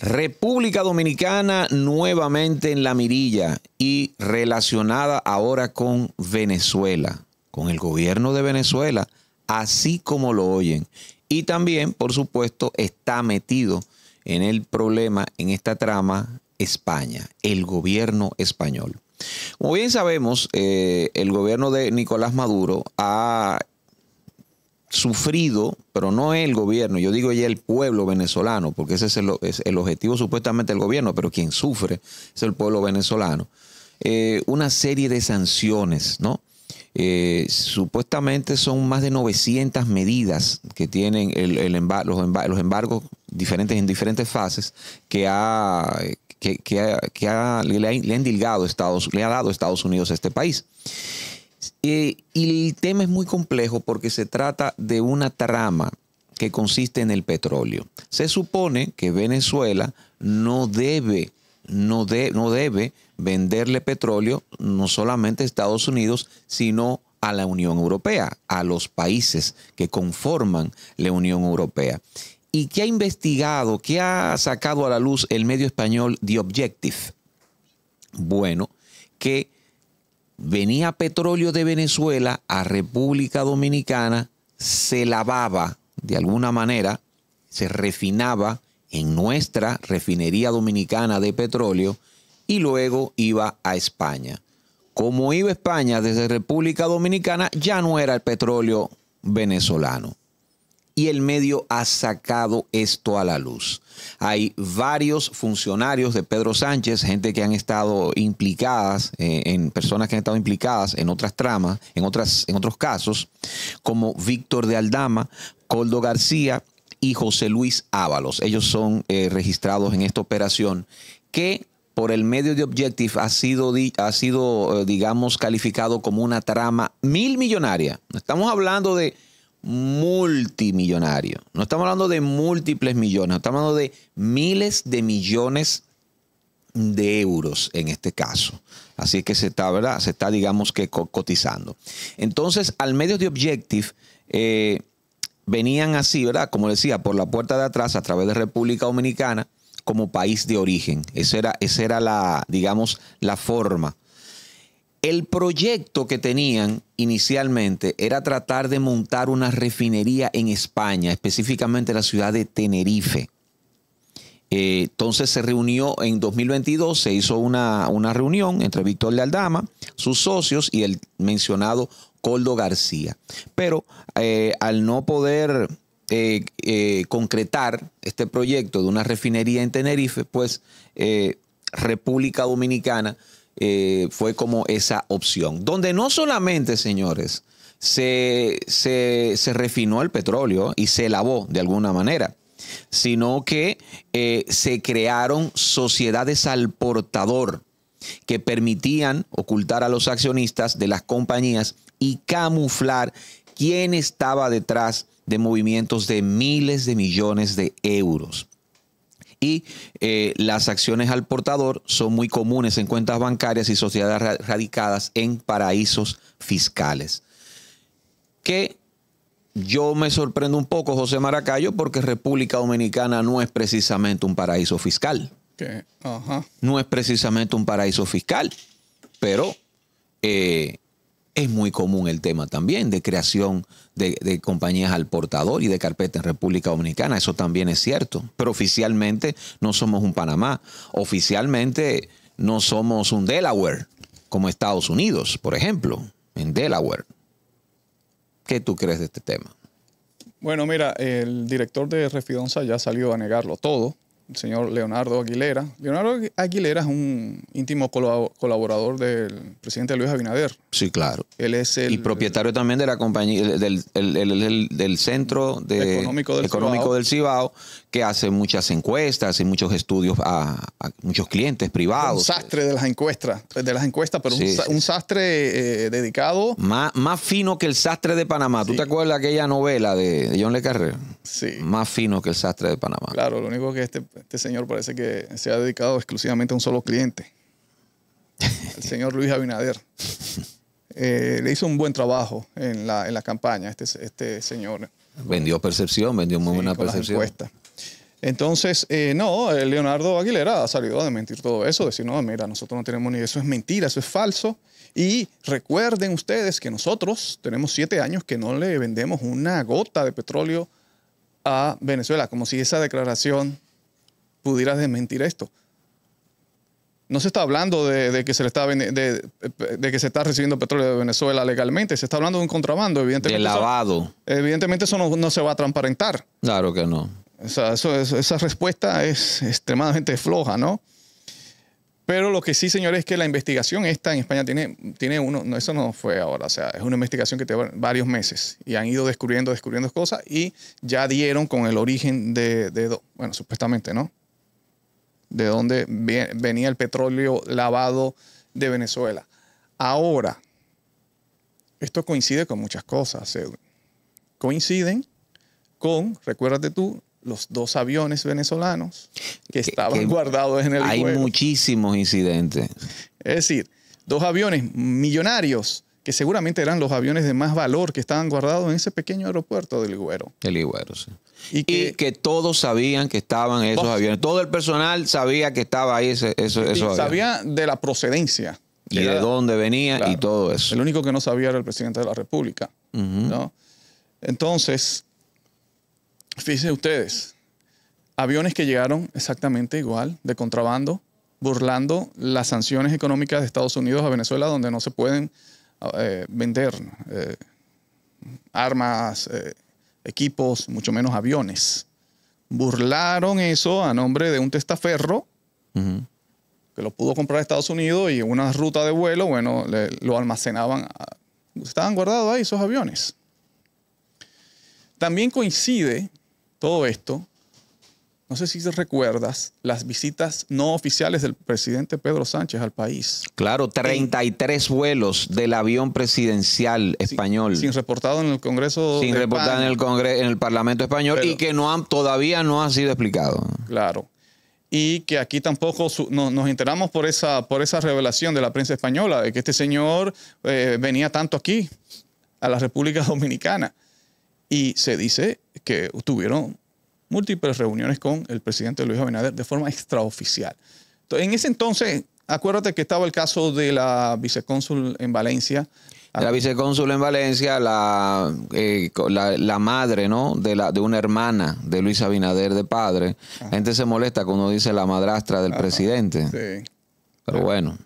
República Dominicana nuevamente en la mirilla y relacionada ahora con Venezuela, con el gobierno de Venezuela, así como lo oyen. Y también, por supuesto, está metido en el problema, en esta trama, España, el gobierno español. Como bien sabemos, eh, el gobierno de Nicolás Maduro ha sufrido, pero no el gobierno, yo digo ya el pueblo venezolano, porque ese es el, objetivo supuestamente del gobierno, pero quien sufre es el pueblo venezolano, eh, una serie de sanciones, ¿no? Eh, supuestamente son más de 900 medidas que tienen el, los, embargos diferentes en diferentes fases que ha, que, le, han Estados, le ha dado Estados Unidos a este país. Eh, y el tema es muy complejo porque se trata de una trama que consiste en el petróleo. Se supone que Venezuela no debe, no, no debe venderle petróleo no solamente a Estados Unidos, sino a la Unión Europea, a los países que conforman la Unión Europea. ¿Y qué ha investigado, qué ha sacado a la luz el medio español The Objective? Bueno, que venía petróleo de Venezuela a República Dominicana, se lavaba de alguna manera, se refinaba en nuestra refinería dominicana de petróleo y luego iba a España. Como iba España desde República Dominicana, ya no era el petróleo venezolano y el medio ha sacado esto a la luz. Hay varios funcionarios de Pedro Sánchez, gente que han estado implicadas, eh, en personas que han estado implicadas en otras tramas, en, otras, en otros casos, como Víctor de Aldama, Coldo García y José Luis Ábalos. Ellos son eh, registrados en esta operación que por el medio de Objective ha sido, ha sido, eh, digamos, calificado como una trama mil millonaria. Estamos hablando de multimillonario. No estamos hablando de múltiples millones, estamos hablando de miles de millones de euros en este caso. Así que se está, ¿verdad? Se está, digamos que cotizando. Entonces, al medio de Objective, eh, venían así, ¿verdad? Como decía, por la puerta de atrás a través de República Dominicana como país de origen. Esa era, esa era la, digamos, la forma el proyecto que tenían inicialmente era tratar de montar una refinería en España, específicamente en la ciudad de Tenerife. Eh, entonces se reunió en 2022, se hizo una, reunión entre Víctor Lealdama, sus socios y el mencionado Coldo García. Pero eh, al no poder eh, concretar este proyecto de una refinería en Tenerife, pues República Dominicana eh, fue como esa opción. Donde no solamente, señores, se, se, refinó el petróleo y se lavó de alguna manera, sino que eh, se crearon sociedades al portador que permitían ocultar a los accionistas de las compañías y camuflar quién estaba detrás de movimientos de miles de millones de euros y eh, las acciones al portador son muy comunes en cuentas bancarias y sociedades radicadas en paraísos fiscales. Que yo me sorprendo un poco, José Maracayo, porque República Dominicana no es precisamente un paraíso fiscal. No es precisamente un paraíso fiscal, pero eh, es muy común el tema también de creación de, compañías al portador y de carpeta en República Dominicana. Eso también es cierto. Pero oficialmente no somos un Panamá. Oficialmente no somos un Delaware, como Estados Unidos, por ejemplo, en Delaware. ¿Qué tú crees de este tema? Bueno, mira, el director de Refidonza ya salió a negarlo todo señor Leonardo Aguilera. Leonardo Aguilera es un íntimo colaborador del presidente Luis Abinader. Sí, claro. Él es el... Y propietario también de la compañía, del, el, del centro de, económico, del, económico Cibao. del, Cibao. que hace muchas encuestas, y muchos estudios a, muchos clientes privados. Un sastre de las encuestas, de las encuestas pero un, sastre eh, dedicado... Más, más fino que el sastre de Panamá. ¿Tú te acuerdas de aquella novela de, John Le Carré? Sí. Más fino que el sastre de Panamá. Claro, lo único que este este señor parece que se ha dedicado exclusivamente a un solo cliente, el señor Luis Abinader. Eh, le hizo un buen trabajo en la, en la campaña este, este señor. Vendió percepción, vendió muy buena percepción. Entonces, eh, no, Leonardo Aguilera ha salido a mentir todo eso, decir, no, mira, nosotros no tenemos ni eso, es mentira, eso es falso. Y recuerden ustedes que nosotros tenemos siete años que no le vendemos una gota de petróleo a Venezuela, como si esa declaración pudiera desmentir esto. No se está hablando de, que se le está de, que se está recibiendo petróleo de Venezuela legalmente, se está hablando de un contrabando, evidentemente. el lavado. evidentemente eso no, se va a transparentar. Claro que no. O sea, esa respuesta es extremadamente floja, ¿no? Pero lo que sí, señores, es que la investigación esta en España tiene, tiene uno, no, eso no fue ahora, o sea, es una investigación que lleva varios meses y han ido descubriendo, descubriendo cosas y ya dieron con el origen de, de bueno, supuestamente, ¿no? de dónde venía el petróleo lavado de Venezuela. Ahora, esto coincide con muchas cosas, Coinciden con, recuérdate tú, los dos aviones venezolanos que estaban guardados en el Hay muchísimos incidentes. Es decir, dos aviones millonarios que seguramente eran los aviones de más valor que estaban guardados en ese pequeño aeropuerto del Iguero. El Iguero, sí. Y que, todos sabían que estaban esos aviones. Todo el personal sabía que estaba ahí esos, aviones. sabía de la procedencia. Y de dónde venía y todo eso. El único que no sabía era el presidente de la República. ¿no? Entonces, fíjense ustedes, aviones que llegaron exactamente igual, de contrabando, burlando las sanciones económicas de Estados Unidos a Venezuela, donde no se pueden vender eh, eh, armas, eh, equipos, mucho menos aviones. Burlaron eso a nombre de un testaferro que lo pudo comprar Estados Unidos y en una ruta de vuelo, bueno, lo almacenaban. Estaban guardados ahí esos aviones. También coincide todo esto no sé si recuerdas las visitas no oficiales del presidente Pedro Sánchez al país. Claro, 33 vuelos del avión presidencial español. Sin, reportado en el Congreso. Sin reportado en el, Congreso, en el Parlamento español y que no han, todavía no han sido explicados. Claro. Y que aquí tampoco nos enteramos por esa, por esa revelación de la prensa española, de que este señor eh, venía tanto aquí, a la República Dominicana. Y se dice que tuvieron múltiples reuniones con el presidente Luis Abinader de forma extraoficial. en ese entonces, acuérdate que estaba el caso de la vicecónsul en Valencia. La vicecónsul en Valencia, eh, la, la, madre ¿no? de, la, de una hermana de Luis Abinader de padre. La gente se molesta cuando dice la madrastra del presidente. Sí. Pero bueno.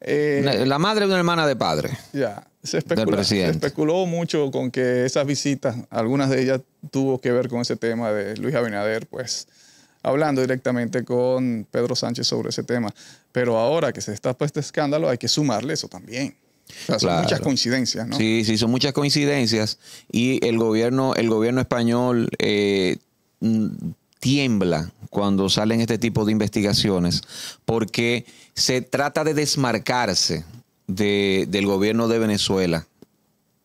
Eh, la madre de una hermana de padre. Ya se, especuló mucho con que esas visitas, algunas de ellas tuvo que ver con ese tema de Luis Abinader, pues hablando directamente con Pedro Sánchez sobre ese tema. Pero ahora que se está puesto este escándalo, hay que sumarle eso también. O son muchas coincidencias, ¿no? Sí, sí, son muchas coincidencias. Y el gobierno, el gobierno español eh, tiembla cuando salen este tipo de investigaciones, porque se trata de desmarcarse del gobierno de Venezuela,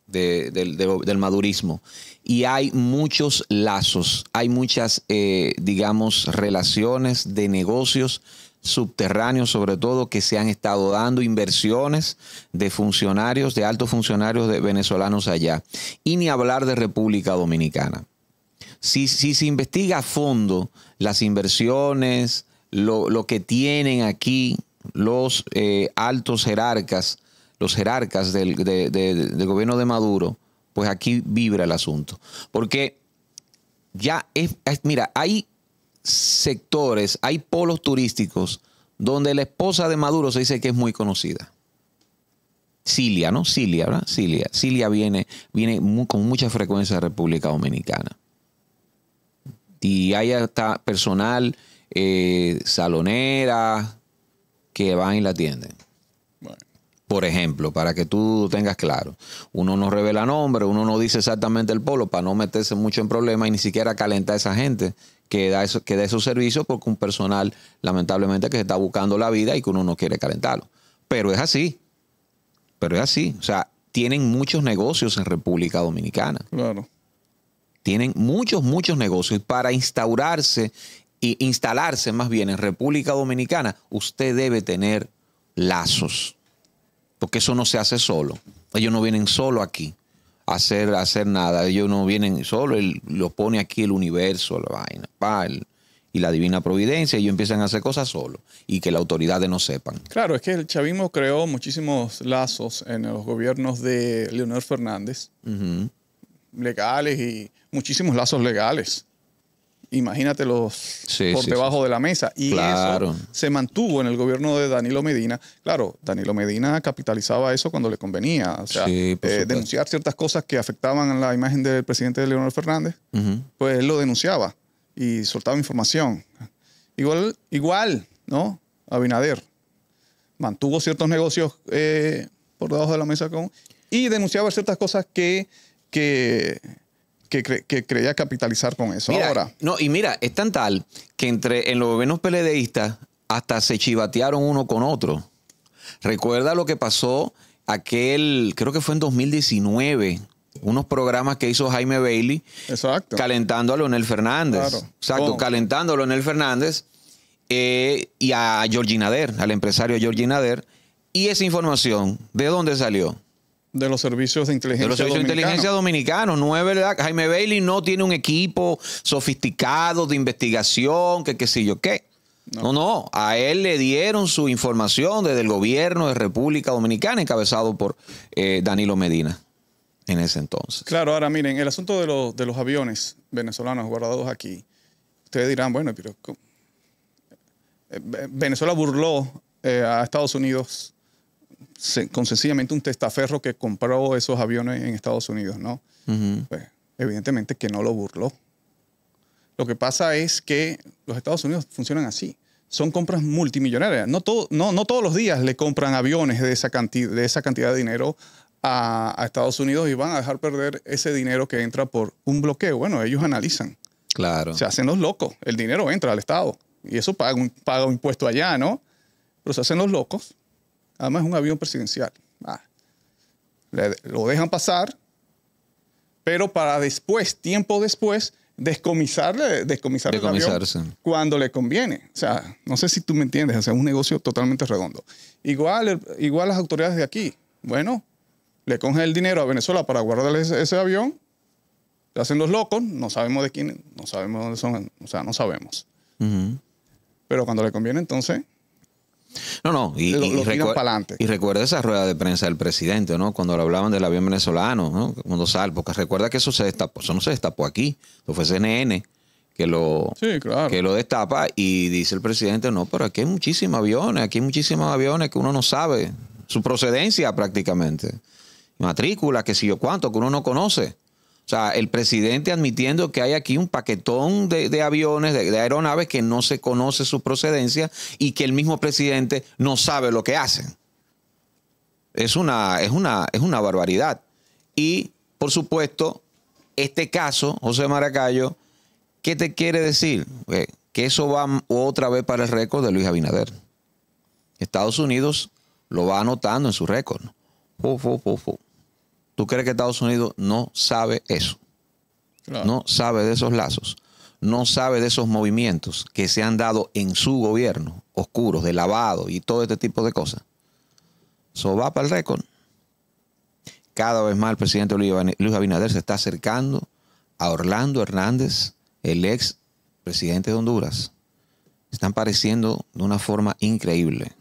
del, madurismo. Y hay muchos lazos, hay muchas, eh, digamos, relaciones de negocios subterráneos sobre todo que se han estado dando inversiones de funcionarios, de altos funcionarios de venezolanos allá. Y ni hablar de República Dominicana. Si, se investiga a fondo las inversiones, lo, lo que tienen aquí, los eh, altos jerarcas, los jerarcas del, gobierno de Maduro, pues aquí vibra el asunto. Porque ya es, mira, hay sectores, hay polos turísticos donde la esposa de Maduro se dice que es muy conocida. Cilia, ¿no? Cilia, ¿verdad? Cilia. Cilia viene, viene con mucha frecuencia a República Dominicana. Y hay hasta personal, eh, salonera, que van y la atienden. Por ejemplo, para que tú tengas claro, uno no revela nombre, uno no dice exactamente el polo para no meterse mucho en problemas y ni siquiera calentar a esa gente que da, eso, que da esos servicios porque un personal lamentablemente que se está buscando la vida y que uno no quiere calentarlo. Pero es así, pero es así. O sea, tienen muchos negocios en República Dominicana. Claro. Tienen muchos, muchos negocios. para instaurarse y instalarse más bien en República Dominicana, usted debe tener lazos. Porque eso no se hace solo. Ellos no vienen solo aquí a hacer, hacer nada. Ellos no vienen solo. El, lo pone aquí el universo, la vaina, pa, y la divina providencia. Ellos empiezan a hacer cosas solo y que las autoridades no sepan. Claro, es que el chavismo creó muchísimos lazos en los gobiernos de Leonel Fernández. Legales y muchísimos lazos legales imagínate los por debajo de la mesa. Y eso se mantuvo en el gobierno de Danilo Medina. Claro, Danilo Medina capitalizaba eso cuando le convenía. O sea, eh, denunciar ciertas cosas que afectaban a la imagen del presidente Leonel Fernández, pues él lo denunciaba y soltaba información. Igual, igual, ¿no? Abinader mantuvo ciertos negocios eh, por debajo de la mesa con, y denunciaba ciertas cosas que, que que, creía capitalizar con eso ahora. No, y mira, es tan tal que entre en los gobiernos peledeístas hasta se chivatearon uno con otro. Recuerda lo que pasó aquel, creo que fue en 2019, unos programas que hizo Jaime Bailey. Exacto. Calentando a Leonel Fernández. Exacto, calentando a Leonel Fernández eh, y a Georgina Der, al empresario Georgina Der. ¿Y esa información de dónde salió? de los servicios de inteligencia de los servicios de inteligencia dominicanos. No es verdad. Jaime Bailey no tiene un equipo sofisticado de investigación, que qué sé yo qué. No. no. a él le dieron su información desde el gobierno de República Dominicana, encabezado por eh, Danilo Medina en ese entonces. Claro, ahora miren, el asunto de, los, aviones venezolanos guardados aquí, ustedes dirán, bueno, pero eh, Venezuela burló eh, a Estados Unidos con sencillamente un testaferro que compró esos aviones en Estados Unidos, ¿no? Pues, evidentemente que no lo burló. Lo que pasa es que los Estados Unidos funcionan así. Son compras multimillonarias. No, todo, no, no todos los días le compran aviones de esa, cantidad, de esa cantidad de dinero a, Estados Unidos y van a dejar perder ese dinero que entra por un bloqueo. Bueno, ellos analizan. Claro. Se hacen los locos. El dinero entra al Estado y eso paga un, paga un impuesto allá, ¿no? Pero se hacen los locos Además, es un avión presidencial. Ah. lo dejan pasar, pero para después, tiempo después, descomisarle, el avión cuando le conviene. O sea, no sé si tú me entiendes, o sea, es un negocio totalmente redondo. Igual, igual las autoridades de aquí, bueno, le cogen el dinero a Venezuela para guardarle ese, avión, le hacen los locos, no sabemos de quién, no sabemos dónde son, o sea, no sabemos. Pero cuando le conviene, entonces no, no, y, recuerda esa rueda de prensa del presidente, ¿no? Cuando le hablaban del avión venezolano, ¿no? Cuando sal, porque recuerda que eso se destapó, eso no se destapó aquí, fue CNN que lo, que lo destapa y dice el presidente, no, pero aquí hay muchísimos aviones, aquí hay muchísimos aviones que uno no sabe su procedencia prácticamente, matrícula, que si yo cuánto, que uno no conoce. O sea, el presidente admitiendo que hay aquí un paquetón de, aviones, de, aeronaves que no se conoce su procedencia y que el mismo presidente no sabe lo que hacen. Es una, es una, es una barbaridad. Y, por supuesto, este caso, José Maracayo, ¿qué te quiere decir? Eh, que eso va otra vez para el récord de Luis Abinader. Estados Unidos lo va anotando en su récord. ¿Tú crees que Estados Unidos no sabe eso? No sabe de esos lazos, no sabe de esos movimientos que se han dado en su gobierno, oscuros, de lavado y todo este tipo de cosas. Eso va para el récord. Cada vez más el presidente Luis Abinader se está acercando a Orlando Hernández, el ex presidente de Honduras. Están pareciendo de una forma increíble.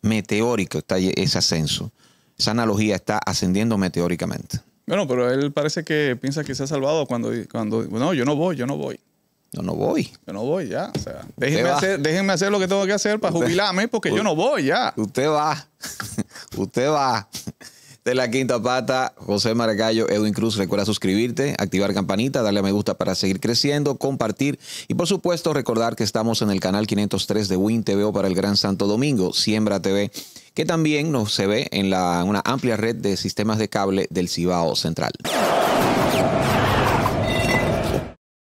Meteórico está ese ascenso esa analogía está ascendiendo meteóricamente. Bueno, pero él parece que piensa que se ha salvado cuando, cuando no, yo no voy, yo no voy. Yo no voy. Yo no voy ya. déjenme, hacer, lo que tengo que hacer para jubilarme porque yo no voy ya. Usted va. usted va de la Quinta Pata, José Maragallo, Edwin Cruz. Recuerda suscribirte, activar campanita, darle a me gusta para seguir creciendo, compartir y por supuesto recordar que estamos en el canal 503 de Win TVO para el Gran Santo Domingo, Siembra TV que también nos se ve en la, una amplia red de sistemas de cable del Cibao Central.